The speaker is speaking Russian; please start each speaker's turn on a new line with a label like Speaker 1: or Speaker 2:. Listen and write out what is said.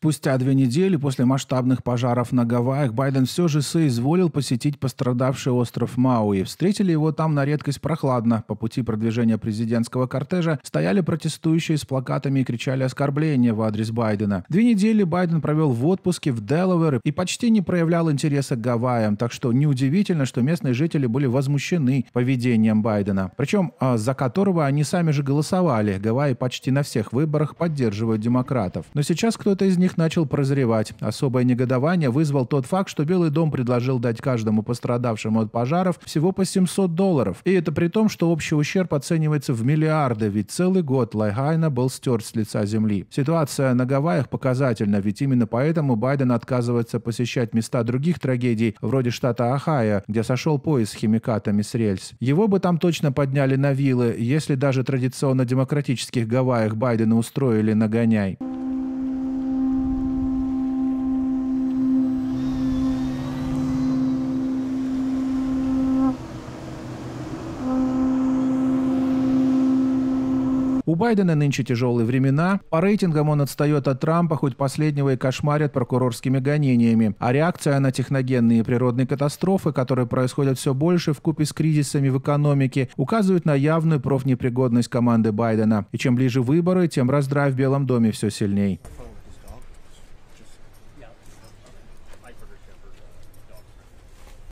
Speaker 1: Спустя две недели после масштабных пожаров на Гавайях Байден все же соизволил посетить пострадавший остров Мауи. Встретили его там на редкость прохладно. По пути продвижения президентского кортежа стояли протестующие с плакатами и кричали оскорбления в адрес Байдена. Две недели Байден провел в отпуске в Делавер и почти не проявлял интереса к Гавайям, так что неудивительно, что местные жители были возмущены поведением Байдена. Причем а, за которого они сами же голосовали. Гавайи почти на всех выборах поддерживают демократов. Но сейчас кто-то из них них начал прозревать. Особое негодование вызвал тот факт, что Белый дом предложил дать каждому пострадавшему от пожаров всего по 700 долларов. И это при том, что общий ущерб оценивается в миллиарды, ведь целый год Лайхайна был стерт с лица земли. Ситуация на Гавайях показательна, ведь именно поэтому Байден отказывается посещать места других трагедий, вроде штата Ахая, где сошел поезд с химикатами с рельс. Его бы там точно подняли на вилы, если даже традиционно демократических Гавайях Байдена устроили нагоняй. У Байдена нынче тяжелые времена. По рейтингам он отстает от Трампа, хоть последнего и кошмарят прокурорскими гонениями. А реакция на техногенные и природные катастрофы, которые происходят все больше в купе с кризисами в экономике, указывает на явную профнепригодность команды Байдена. И чем ближе выборы, тем раздрай в Белом доме все сильней.